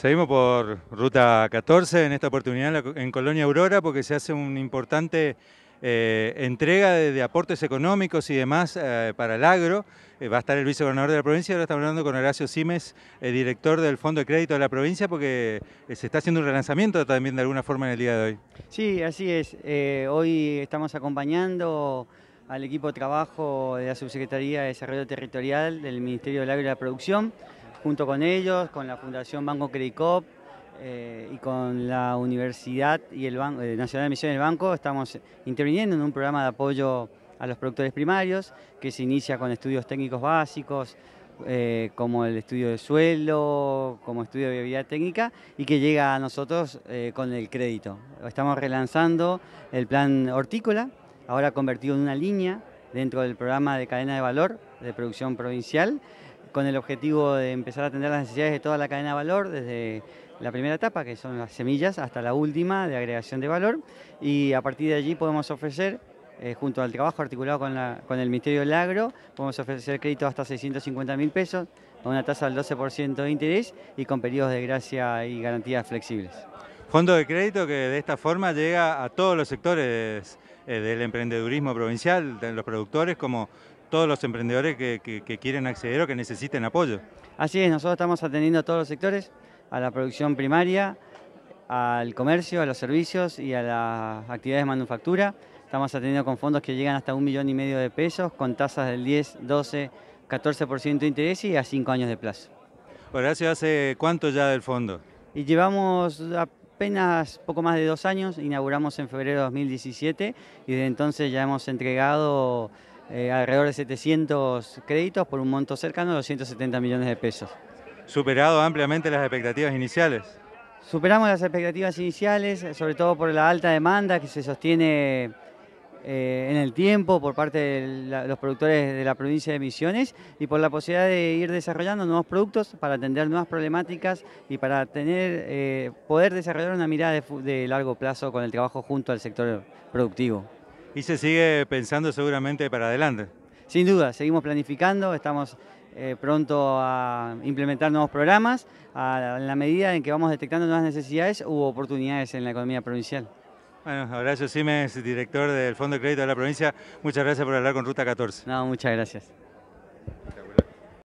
Seguimos por ruta 14, en esta oportunidad en Colonia Aurora, porque se hace una importante eh, entrega de, aportes económicos y demás eh, para el agro. Eh, va a estar el vicegobernador de la provincia, ahora estamos hablando con Horacio Simes, el director del Fondo de Crédito de la provincia, porque se está haciendo un relanzamiento también de alguna forma en el día de hoy. Sí, así es. hoy estamos acompañando al equipo de trabajo de la Subsecretaría de Desarrollo Territorial del Ministerio del Agro y la Producción junto con ellos, con la Fundación Banco Credicop eh, y con la Universidad y el eh, Nacional de Misiones del Banco, estamos interviniendo en un programa de apoyo a los productores primarios que se inicia con estudios técnicos básicos, eh, como el estudio de suelo, como estudio de viabilidad técnica y que llega a nosotros eh, con el crédito. Estamos relanzando el plan hortícola, ahora convertido en una línea dentro del programa de cadena de valor de producción provincial, con el objetivo de empezar a atender las necesidades de toda la cadena de valor, desde la primera etapa, que son las semillas, hasta la última de agregación de valor, y a partir de allí podemos ofrecer eh, junto al trabajo articulado con, con el Ministerio del Agro, podemos ofrecer crédito hasta 650 mil pesos, con una tasa del 12% de interés y con periodos de gracia y garantías flexibles. Fondo de crédito que de esta forma llega a todos los sectores eh, del emprendedurismo provincial, de los productores como todos los emprendedores que, quieren acceder o que necesiten apoyo. Así es, nosotros estamos atendiendo a todos los sectores, a la producción primaria, al comercio, a los servicios y a las actividades de manufactura. Estamos atendiendo con fondos que llegan hasta un millón y medio de pesos, con tasas del 10, 12, 14% de interés y a 5 años de plazo. Horacio, ¿hace cuánto ya del fondo? Y llevamos apenas poco más de dos años, inauguramos en febrero de 2017 y desde entonces ya hemos entregado eh, alrededor de 700 créditos por un monto cercano a 270 millones de pesos. ¿Superado ampliamente las expectativas iniciales? Superamos las expectativas iniciales, sobre todo por la alta demanda que se sostiene eh, en el tiempo por parte de los productores de la provincia de Misiones y por la posibilidad de ir desarrollando nuevos productos para atender nuevas problemáticas y para tener, eh, poder desarrollar una mirada de largo plazo con el trabajo junto al sector productivo. Y se sigue pensando seguramente para adelante. Sin duda, seguimos planificando, estamos eh, pronto a implementar nuevos programas a, la medida en que vamos detectando nuevas necesidades u oportunidades en la economía provincial. Bueno, Horacio Simes, director del Fondo de Crédito de la provincia, muchas gracias por hablar con Ruta 14. No, muchas gracias.